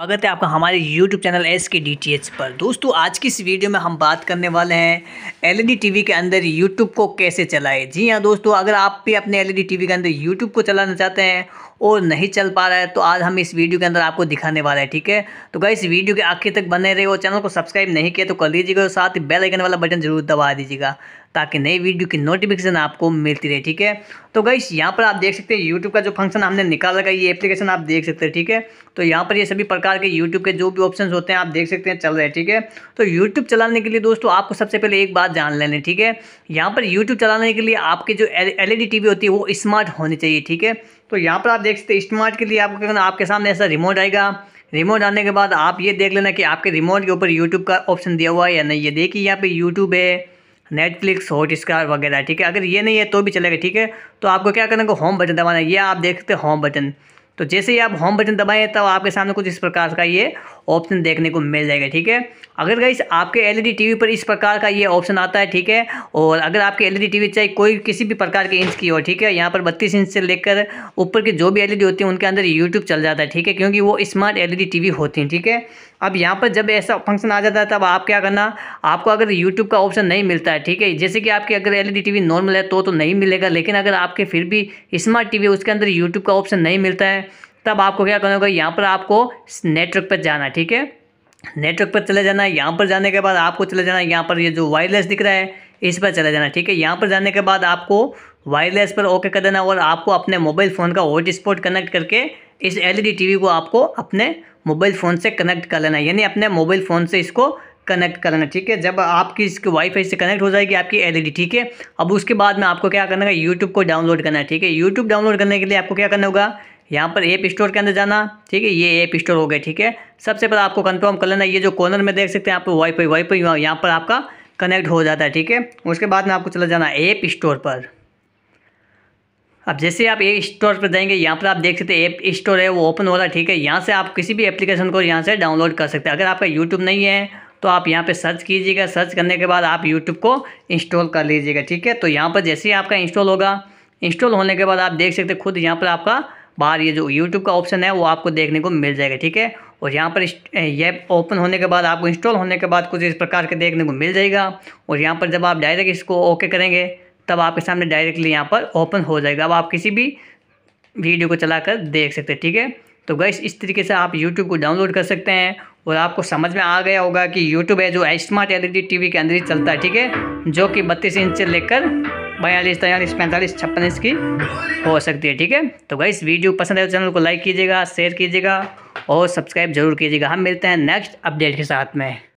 स्वागत है आपका हमारे YouTube channel S K D पर दोस्तों आज की इस वीडियो में हम बात करने वाले हैं एलईडी टीवी e के अंदर YouTube को कैसे चलाएं जी हाँ दोस्तों अगर आप भी अपने एलईडी टीवी e के अंदर YouTube को चलाना चाहते हैं और नहीं चल पा रहा है तो आज हम इस वीडियो के अंदर आपको दिखाने वाला है ठीक है तो गई इस वीडियो के आखिर तक बने रहे और चैनल को सब्सक्राइब नहीं किया तो कर लीजिएगा और साथ ही बेलाइकन वाला बटन जरूर दबा दीजिएगा ताकि नई वीडियो की नोटिफिकेशन आपको मिलती रहे ठीक है तो गाइस यहाँ पर आप देख सकते हैं यूट्यूब का जो फंक्शन हमने निकाला है ये एप्लीकेशन आप देख सकते हैं ठीक है तो यहाँ पर ये सभी प्रकार के यूट्यूब के जो भी ऑप्शन होते हैं आप देख सकते हैं चल रहे हैं ठीक है तो यूट्यूब चलाने के लिए दोस्तों आपको सबसे पहले एक बात जान लेने ठीक है यहाँ पर यूट्यूब चलाने के लिए आपकी जो एल ई e होती है वो स्मार्ट होनी चाहिए ठीक है तो यहाँ पर आप देख सकते हैं स्मार्ट के लिए आपको क्या करना आपके सामने ऐसा रिमोट आएगा रिमोट आने के बाद आप ये देख लेना कि आपके रिमोट के ऊपर यूट्यूब का ऑप्शन दिया हुआ है या नहीं ये देखिए यहाँ पे यूट्यूब है नेटफ्लिक्स हॉटस्टार वगैरह ठीक है अगर ये नहीं है तो भी चलेगा ठीक है तो आपको क्या करना है होम बटन दबाना है ये आप देख सकते हैं होम बटन तो जैसे ही आप होम बटन दबाएं तब आपके सामने कुछ इस प्रकार का ये ऑप्शन देखने को मिल जाएगा ठीक है अगर गई आपके एलईडी टीवी e पर इस प्रकार का ये ऑप्शन आता है ठीक है और अगर आपके एलईडी टीवी e चाहे कोई किसी भी प्रकार के इंच की हो ठीक है यहाँ पर बत्तीस इंच से लेकर ऊपर की जो भी एलईडी e होती है उनके अंदर यूट्यूब चल जाता है ठीक है क्योंकि वो स्मार्ट एल ई होती हैं ठीक है अब यहाँ पर जब ऐसा फंक्शन आ जाता है तब आप क्या करना आपको अगर यूट्यूब का ऑप्शन नहीं मिलता है ठीक है जैसे कि आपके अगर एल ई नॉर्मल है तो तो नहीं मिलेगा लेकिन अगर आपके फिर भी स्मार्ट टीवी उसके अंदर यूट्यूब का ऑप्शन नहीं मिलता है तब आपको क्या करना होगा यहाँ पर आपको नेटवर्क पर जाना ठीक है नेटवर्क पर चले जाना है यहाँ पर जाने के बाद आपको चले जाना है यहाँ पर ये जो वायरलेस दिख रहा है इस पर चले जाना ठीक है यहाँ पर जाने के बाद आपको वायरलेस पर ओके कर देना और आपको अपने मोबाइल फ़ोन का हॉट स्पॉट कनेक्ट करके इस एलईडी टीवी e को आपको अपने मोबाइल फ़ोन से कनेक्ट कर लेना यानी अपने मोबाइल फ़ोन से इसको कनेक्ट कर लेना ठीक है जब आपकी इसकी वाईफाई से कनेक्ट हो जाएगी आपकी एलईडी e ठीक है अब उसके बाद में आपको क्या करना है यूट्यूब को डाउनलोड करना है ठीक है यूट्यूब डाउनलोड करने के लिए आपको क्या करना होगा यहाँ पर ऐप स्टोर के अंदर जाना ठीक है ये एप स्टोर हो गया ठीक है सबसे पहले आपको कन्फर्म कर लेना ये जो कॉर्नर में देख सकते हैं आप वाईफाई फाई यहाँ पर आपका कनेक्ट हो जाता है ठीक है उसके बाद में आपको चला जाना ऐप स्टोर पर अब जैसे आप ए स्टोर पर जाएंगे यहाँ पर आप देख सकते हैं ऐप स्टोर है वो ओपन हो रहा है ठीक है यहाँ से आप किसी भी एप्लीकेशन को यहाँ से डाउनलोड कर सकते हैं अगर आपका यूट्यूब नहीं है तो आप यहाँ पे सर्च कीजिएगा सर्च करने के बाद आप यूट्यूब को इंस्टॉल कर लीजिएगा ठीक है तो यहाँ पर जैसे ही आपका इंस्टॉल होगा इंस्टॉल होने के बाद आप देख सकते खुद यहाँ पर आपका बाहर ये जो यूट्यूब का ऑप्शन है वो आपको देखने को मिल जाएगा ठीक है और यहाँ पर ये ओपन होने के बाद आपको इंस्टॉल होने के बाद कुछ इस प्रकार के देखने को मिल जाएगा और यहाँ पर जब आप डायरेक्ट इसको ओके करेंगे तब आपके सामने डायरेक्टली यहाँ पर ओपन हो जाएगा अब आप किसी भी वीडियो को चला कर देख सकते हैं ठीक है तो गैस इस तरीके से आप यूट्यूब को डाउनलोड कर सकते हैं और आपको समझ में आ गया होगा कि यूट्यूब है जो स्मार्ट एल टीवी के अंदर ही चलता है ठीक है जो कि बत्तीस इंच से लेकर बयालीस तैंतालीस पैंतालीस छप्पन इंच की हो सकती है ठीक है तो गई वीडियो पसंद है तो चैनल को लाइक कीजिएगा शेयर कीजिएगा और सब्सक्राइब जरूर कीजिएगा हम मिलते हैं नेक्स्ट अपडेट के साथ में